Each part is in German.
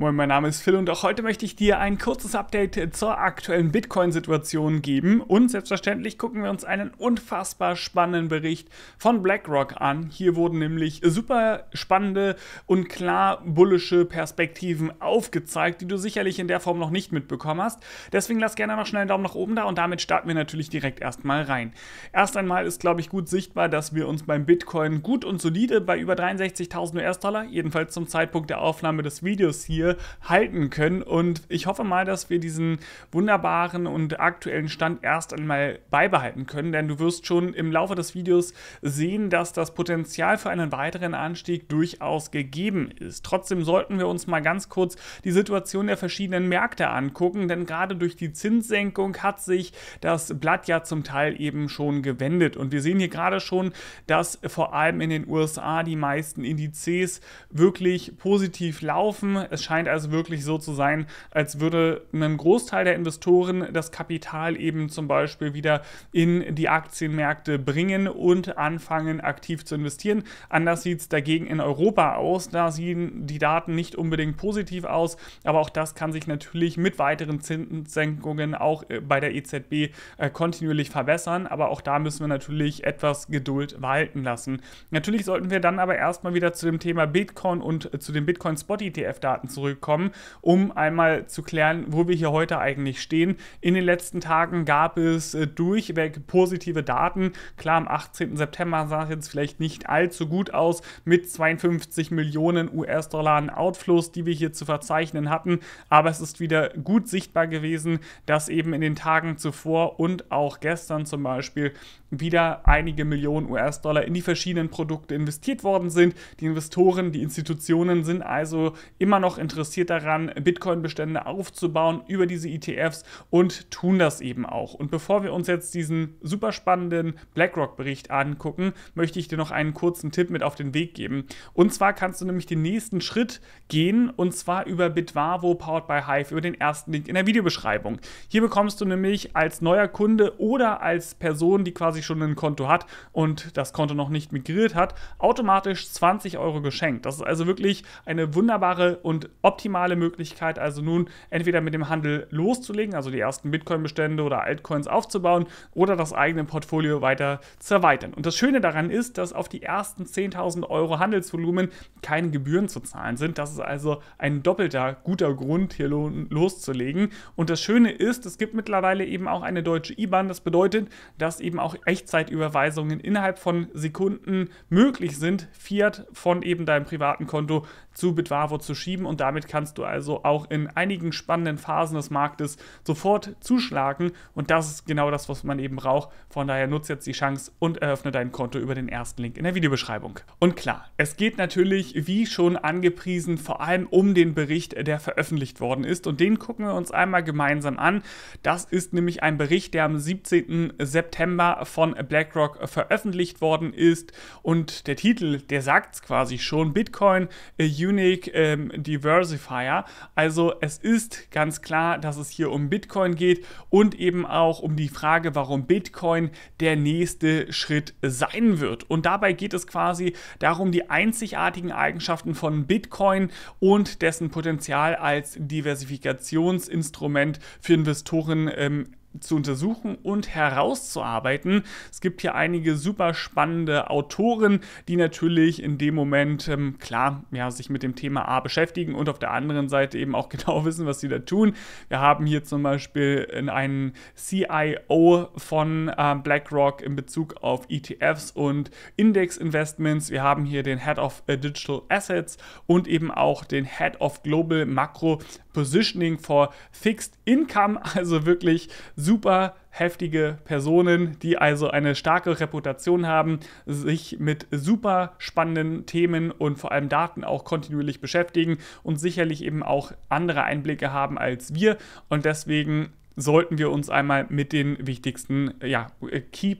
Moin, mein Name ist Phil und auch heute möchte ich dir ein kurzes Update zur aktuellen Bitcoin-Situation geben und selbstverständlich gucken wir uns einen unfassbar spannenden Bericht von BlackRock an. Hier wurden nämlich super spannende und klar bullische Perspektiven aufgezeigt, die du sicherlich in der Form noch nicht mitbekommen hast. Deswegen lass gerne noch schnell einen Daumen nach oben da und damit starten wir natürlich direkt erstmal rein. Erst einmal ist, glaube ich, gut sichtbar, dass wir uns beim Bitcoin gut und solide bei über 63.000 US-Dollar, jedenfalls zum Zeitpunkt der Aufnahme des Videos hier, halten können. Und ich hoffe mal, dass wir diesen wunderbaren und aktuellen Stand erst einmal beibehalten können, denn du wirst schon im Laufe des Videos sehen, dass das Potenzial für einen weiteren Anstieg durchaus gegeben ist. Trotzdem sollten wir uns mal ganz kurz die Situation der verschiedenen Märkte angucken, denn gerade durch die Zinssenkung hat sich das Blatt ja zum Teil eben schon gewendet. Und wir sehen hier gerade schon, dass vor allem in den USA die meisten Indizes wirklich positiv laufen. Es scheint scheint also wirklich so zu sein, als würde ein Großteil der Investoren das Kapital eben zum Beispiel wieder in die Aktienmärkte bringen und anfangen aktiv zu investieren. Anders sieht es dagegen in Europa aus. Da sehen die Daten nicht unbedingt positiv aus, aber auch das kann sich natürlich mit weiteren Zinssenkungen auch äh, bei der EZB äh, kontinuierlich verbessern. Aber auch da müssen wir natürlich etwas Geduld walten lassen. Natürlich sollten wir dann aber erstmal wieder zu dem Thema Bitcoin und äh, zu den Bitcoin-Spot-ETF-Daten zurück zurückkommen, um einmal zu klären, wo wir hier heute eigentlich stehen. In den letzten Tagen gab es äh, durchweg positive Daten. Klar, am 18. September sah es jetzt vielleicht nicht allzu gut aus mit 52 Millionen US-Dollar an Outflows, die wir hier zu verzeichnen hatten. Aber es ist wieder gut sichtbar gewesen, dass eben in den Tagen zuvor und auch gestern zum Beispiel wieder einige Millionen US-Dollar in die verschiedenen Produkte investiert worden sind. Die Investoren, die Institutionen sind also immer noch in interessiert daran, Bitcoin-Bestände aufzubauen über diese ETFs und tun das eben auch. Und bevor wir uns jetzt diesen super spannenden BlackRock-Bericht angucken, möchte ich dir noch einen kurzen Tipp mit auf den Weg geben. Und zwar kannst du nämlich den nächsten Schritt gehen und zwar über Bitwavo powered by Hive, über den ersten Link in der Videobeschreibung. Hier bekommst du nämlich als neuer Kunde oder als Person, die quasi schon ein Konto hat und das Konto noch nicht migriert hat, automatisch 20 Euro geschenkt. Das ist also wirklich eine wunderbare und optimale Möglichkeit, also nun entweder mit dem Handel loszulegen, also die ersten Bitcoin-Bestände oder Altcoins aufzubauen oder das eigene Portfolio weiter zu erweitern. Und das Schöne daran ist, dass auf die ersten 10.000 Euro Handelsvolumen keine Gebühren zu zahlen sind. Das ist also ein doppelter guter Grund, hier loszulegen. Und das Schöne ist, es gibt mittlerweile eben auch eine deutsche IBAN. Das bedeutet, dass eben auch Echtzeitüberweisungen innerhalb von Sekunden möglich sind, Fiat von eben deinem privaten Konto zu Bitwavo zu schieben und da damit kannst du also auch in einigen spannenden Phasen des Marktes sofort zuschlagen und das ist genau das, was man eben braucht. Von daher nutze jetzt die Chance und eröffne dein Konto über den ersten Link in der Videobeschreibung. Und klar, es geht natürlich, wie schon angepriesen, vor allem um den Bericht, der veröffentlicht worden ist und den gucken wir uns einmal gemeinsam an. Das ist nämlich ein Bericht, der am 17. September von BlackRock veröffentlicht worden ist und der Titel, der sagt es quasi schon, Bitcoin, äh, Unique, ähm, Diverse, Diversifier. Also es ist ganz klar, dass es hier um Bitcoin geht und eben auch um die Frage, warum Bitcoin der nächste Schritt sein wird. Und dabei geht es quasi darum, die einzigartigen Eigenschaften von Bitcoin und dessen Potenzial als Diversifikationsinstrument für Investoren ähm, zu untersuchen und herauszuarbeiten. Es gibt hier einige super spannende Autoren, die natürlich in dem Moment ähm, klar ja, sich mit dem Thema A beschäftigen und auf der anderen Seite eben auch genau wissen, was sie da tun. Wir haben hier zum Beispiel einen CIO von äh, BlackRock in Bezug auf ETFs und Index-Investments. Wir haben hier den Head of äh, Digital Assets und eben auch den Head of Global Macro Positioning for Fixed Income, also wirklich super heftige Personen, die also eine starke Reputation haben, sich mit super spannenden Themen und vor allem Daten auch kontinuierlich beschäftigen und sicherlich eben auch andere Einblicke haben als wir. Und deswegen sollten wir uns einmal mit den wichtigsten ja,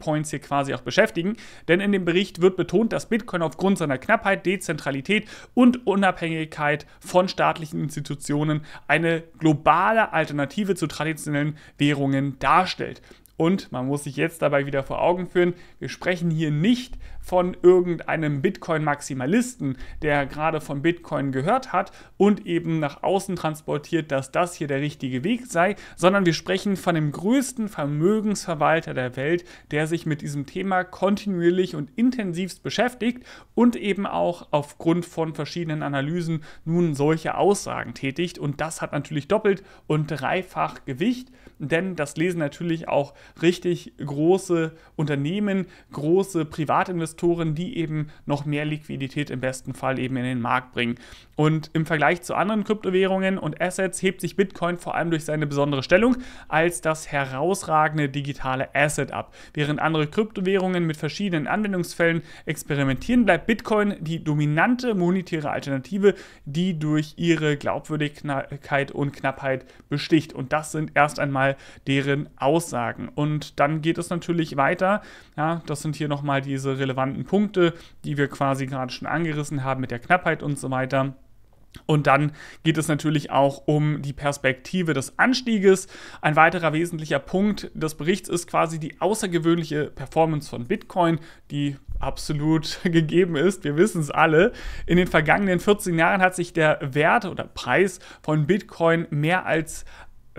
Points hier quasi auch beschäftigen. Denn in dem Bericht wird betont, dass Bitcoin aufgrund seiner Knappheit, Dezentralität und Unabhängigkeit von staatlichen Institutionen eine globale Alternative zu traditionellen Währungen darstellt. Und man muss sich jetzt dabei wieder vor Augen führen, wir sprechen hier nicht von irgendeinem Bitcoin-Maximalisten, der gerade von Bitcoin gehört hat und eben nach außen transportiert, dass das hier der richtige Weg sei, sondern wir sprechen von dem größten Vermögensverwalter der Welt, der sich mit diesem Thema kontinuierlich und intensivst beschäftigt und eben auch aufgrund von verschiedenen Analysen nun solche Aussagen tätigt. Und das hat natürlich doppelt und dreifach Gewicht denn das lesen natürlich auch richtig große Unternehmen, große Privatinvestoren, die eben noch mehr Liquidität im besten Fall eben in den Markt bringen. Und im Vergleich zu anderen Kryptowährungen und Assets hebt sich Bitcoin vor allem durch seine besondere Stellung als das herausragende digitale Asset ab. Während andere Kryptowährungen mit verschiedenen Anwendungsfällen experimentieren, bleibt Bitcoin die dominante monetäre Alternative, die durch ihre Glaubwürdigkeit und Knappheit besticht. Und das sind erst einmal nochmal deren Aussagen. Und dann geht es natürlich weiter. Ja, das sind hier nochmal diese relevanten Punkte, die wir quasi gerade schon angerissen haben mit der Knappheit und so weiter. Und dann geht es natürlich auch um die Perspektive des Anstieges. Ein weiterer wesentlicher Punkt des Berichts ist quasi die außergewöhnliche Performance von Bitcoin, die absolut gegeben ist. Wir wissen es alle. In den vergangenen 14 Jahren hat sich der Wert oder Preis von Bitcoin mehr als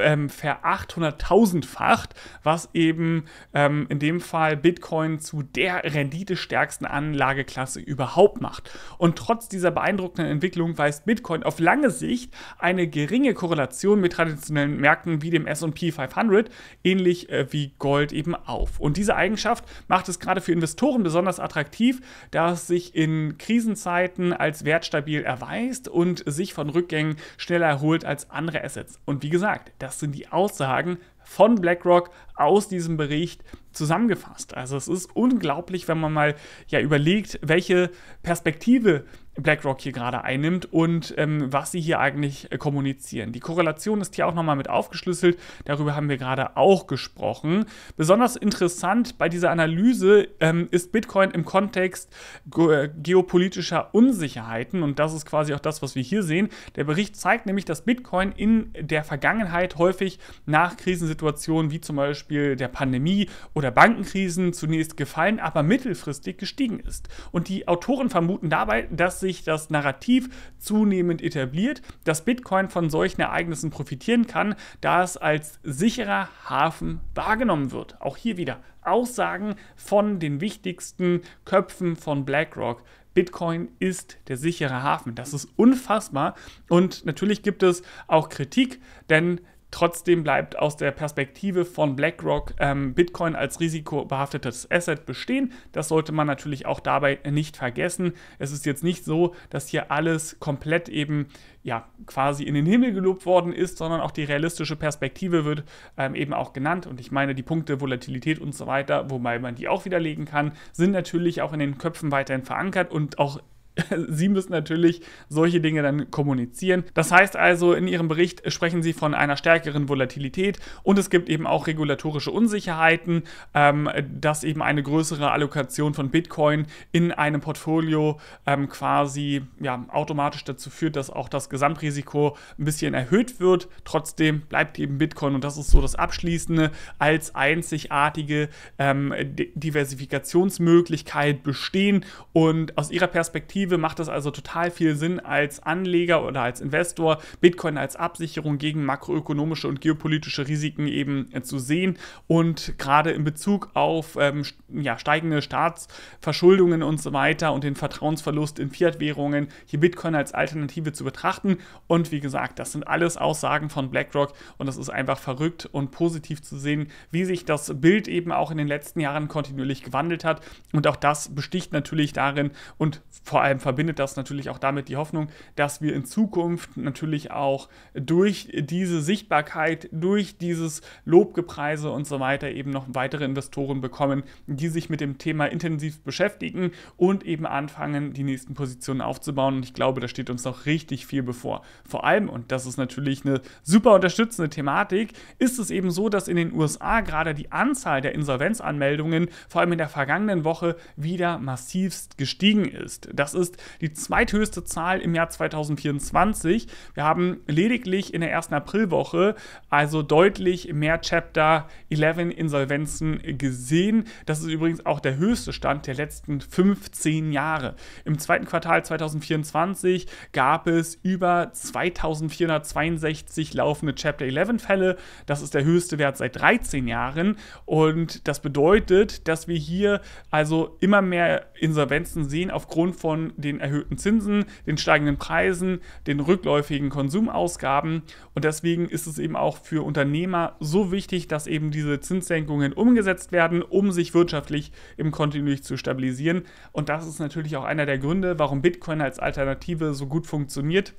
ähm, ver800.000-facht, was eben ähm, in dem Fall Bitcoin zu der renditestärksten Anlageklasse überhaupt macht. Und trotz dieser beeindruckenden Entwicklung weist Bitcoin auf lange Sicht eine geringe Korrelation mit traditionellen Märkten wie dem SP 500, ähnlich äh, wie Gold eben auf. Und diese Eigenschaft macht es gerade für Investoren besonders attraktiv, da es sich in Krisenzeiten als wertstabil erweist und sich von Rückgängen schneller erholt als andere Assets. Und wie gesagt, das das sind die Aussagen von BlackRock aus diesem Bericht zusammengefasst. Also es ist unglaublich, wenn man mal ja überlegt, welche Perspektive BlackRock hier gerade einnimmt und ähm, was sie hier eigentlich äh, kommunizieren. Die Korrelation ist hier auch nochmal mit aufgeschlüsselt, darüber haben wir gerade auch gesprochen. Besonders interessant bei dieser Analyse ähm, ist Bitcoin im Kontext ge äh, geopolitischer Unsicherheiten und das ist quasi auch das, was wir hier sehen. Der Bericht zeigt nämlich, dass Bitcoin in der Vergangenheit häufig nach Krisensituationen wie zum Beispiel der Pandemie oder Bankenkrisen zunächst gefallen, aber mittelfristig gestiegen ist. Und die Autoren vermuten dabei, dass sich das Narrativ zunehmend etabliert, dass Bitcoin von solchen Ereignissen profitieren kann, da es als sicherer Hafen wahrgenommen wird. Auch hier wieder Aussagen von den wichtigsten Köpfen von BlackRock. Bitcoin ist der sichere Hafen. Das ist unfassbar. Und natürlich gibt es auch Kritik, denn Trotzdem bleibt aus der Perspektive von BlackRock ähm, Bitcoin als risikobehaftetes Asset bestehen. Das sollte man natürlich auch dabei nicht vergessen. Es ist jetzt nicht so, dass hier alles komplett eben ja quasi in den Himmel gelobt worden ist, sondern auch die realistische Perspektive wird ähm, eben auch genannt. Und ich meine, die Punkte Volatilität und so weiter, wobei man die auch widerlegen kann, sind natürlich auch in den Köpfen weiterhin verankert und auch Sie müssen natürlich solche Dinge dann kommunizieren. Das heißt also, in Ihrem Bericht sprechen Sie von einer stärkeren Volatilität und es gibt eben auch regulatorische Unsicherheiten, ähm, dass eben eine größere Allokation von Bitcoin in einem Portfolio ähm, quasi ja, automatisch dazu führt, dass auch das Gesamtrisiko ein bisschen erhöht wird. Trotzdem bleibt eben Bitcoin und das ist so das Abschließende als einzigartige ähm, Diversifikationsmöglichkeit bestehen und aus Ihrer Perspektive Perspektive macht es also total viel Sinn, als Anleger oder als Investor Bitcoin als Absicherung gegen makroökonomische und geopolitische Risiken eben äh, zu sehen. Und gerade in Bezug auf ähm, ja, steigende Staatsverschuldungen und so weiter und den Vertrauensverlust in Fiat-Währungen, hier Bitcoin als Alternative zu betrachten. Und wie gesagt, das sind alles Aussagen von BlackRock und das ist einfach verrückt und positiv zu sehen, wie sich das Bild eben auch in den letzten Jahren kontinuierlich gewandelt hat. Und auch das besticht natürlich darin und vor allem allem verbindet das natürlich auch damit die Hoffnung, dass wir in Zukunft natürlich auch durch diese Sichtbarkeit, durch dieses Lobgepreise und so weiter eben noch weitere Investoren bekommen, die sich mit dem Thema intensiv beschäftigen und eben anfangen, die nächsten Positionen aufzubauen. Und ich glaube, da steht uns noch richtig viel bevor. Vor allem, und das ist natürlich eine super unterstützende Thematik, ist es eben so, dass in den USA gerade die Anzahl der Insolvenzanmeldungen vor allem in der vergangenen Woche wieder massivst gestiegen ist. Das ist ist die zweithöchste Zahl im Jahr 2024. Wir haben lediglich in der ersten Aprilwoche also deutlich mehr Chapter 11 Insolvenzen gesehen. Das ist übrigens auch der höchste Stand der letzten 15 Jahre. Im zweiten Quartal 2024 gab es über 2462 laufende Chapter 11 Fälle. Das ist der höchste Wert seit 13 Jahren und das bedeutet, dass wir hier also immer mehr Insolvenzen sehen aufgrund von den erhöhten Zinsen, den steigenden Preisen, den rückläufigen Konsumausgaben. Und deswegen ist es eben auch für Unternehmer so wichtig, dass eben diese Zinssenkungen umgesetzt werden, um sich wirtschaftlich im kontinuierlich zu stabilisieren. Und das ist natürlich auch einer der Gründe, warum Bitcoin als Alternative so gut funktioniert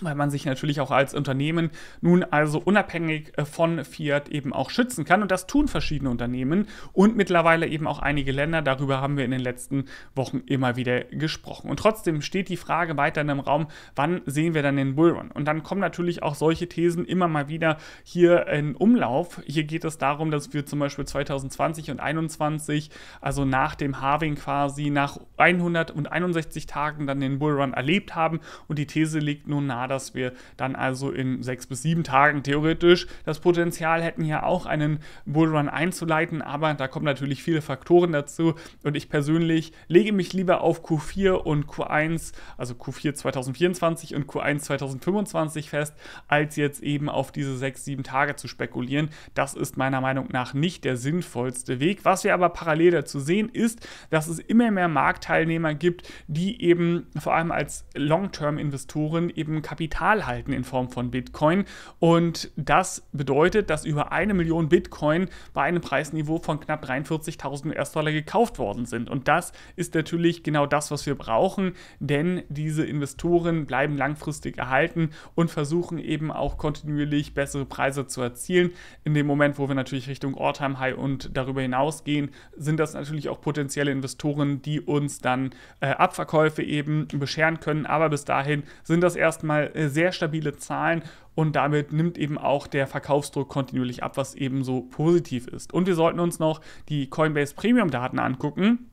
weil man sich natürlich auch als Unternehmen nun also unabhängig äh, von Fiat eben auch schützen kann. Und das tun verschiedene Unternehmen und mittlerweile eben auch einige Länder. Darüber haben wir in den letzten Wochen immer wieder gesprochen. Und trotzdem steht die Frage weiterhin im Raum, wann sehen wir dann den Bullrun? Und dann kommen natürlich auch solche Thesen immer mal wieder hier in Umlauf. Hier geht es darum, dass wir zum Beispiel 2020 und 2021, also nach dem Harving quasi, nach 161 Tagen dann den Bullrun erlebt haben. Und die These liegt nun nahe, war, dass wir dann also in sechs bis sieben Tagen theoretisch das Potenzial hätten, hier auch einen Bullrun einzuleiten, aber da kommen natürlich viele Faktoren dazu und ich persönlich lege mich lieber auf Q4 und Q1, also Q4 2024 und Q1 2025 fest, als jetzt eben auf diese sechs, sieben Tage zu spekulieren. Das ist meiner Meinung nach nicht der sinnvollste Weg. Was wir aber parallel dazu sehen, ist, dass es immer mehr Marktteilnehmer gibt, die eben vor allem als Long-Term-Investoren eben Kapital Kapital halten in Form von Bitcoin. Und das bedeutet, dass über eine Million Bitcoin bei einem Preisniveau von knapp 43.000 US-Dollar gekauft worden sind. Und das ist natürlich genau das, was wir brauchen, denn diese Investoren bleiben langfristig erhalten und versuchen eben auch kontinuierlich bessere Preise zu erzielen. In dem Moment, wo wir natürlich Richtung Alltime High und darüber hinaus gehen, sind das natürlich auch potenzielle Investoren, die uns dann äh, Abverkäufe eben bescheren können. Aber bis dahin sind das erstmal äh, sehr stabile Zahlen und damit nimmt eben auch der Verkaufsdruck kontinuierlich ab, was eben so positiv ist. Und wir sollten uns noch die Coinbase Premium Daten angucken.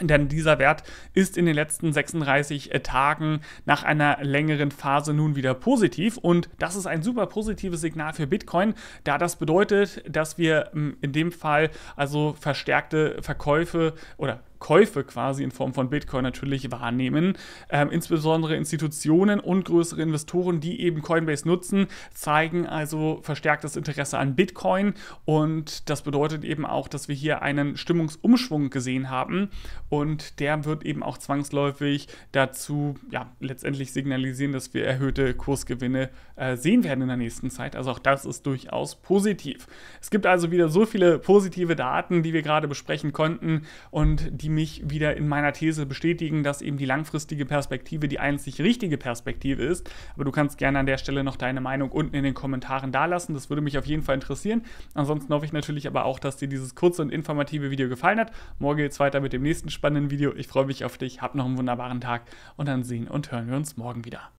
Denn dieser Wert ist in den letzten 36 äh, Tagen nach einer längeren Phase nun wieder positiv. Und das ist ein super positives Signal für Bitcoin, da das bedeutet, dass wir ähm, in dem Fall also verstärkte Verkäufe oder Käufe quasi in Form von Bitcoin natürlich wahrnehmen. Ähm, insbesondere Institutionen und größere Investoren, die eben Coinbase nutzen, zeigen also verstärktes Interesse an Bitcoin. Und das bedeutet eben auch, dass wir hier einen Stimmungsumschwung gesehen haben. Und der wird eben auch zwangsläufig dazu ja, letztendlich signalisieren, dass wir erhöhte Kursgewinne äh, sehen werden in der nächsten Zeit. Also auch das ist durchaus positiv. Es gibt also wieder so viele positive Daten, die wir gerade besprechen konnten und die die mich wieder in meiner These bestätigen, dass eben die langfristige Perspektive die einzig richtige Perspektive ist. Aber du kannst gerne an der Stelle noch deine Meinung unten in den Kommentaren dalassen. Das würde mich auf jeden Fall interessieren. Ansonsten hoffe ich natürlich aber auch, dass dir dieses kurze und informative Video gefallen hat. Morgen geht es weiter mit dem nächsten spannenden Video. Ich freue mich auf dich. Hab noch einen wunderbaren Tag und dann sehen und hören wir uns morgen wieder.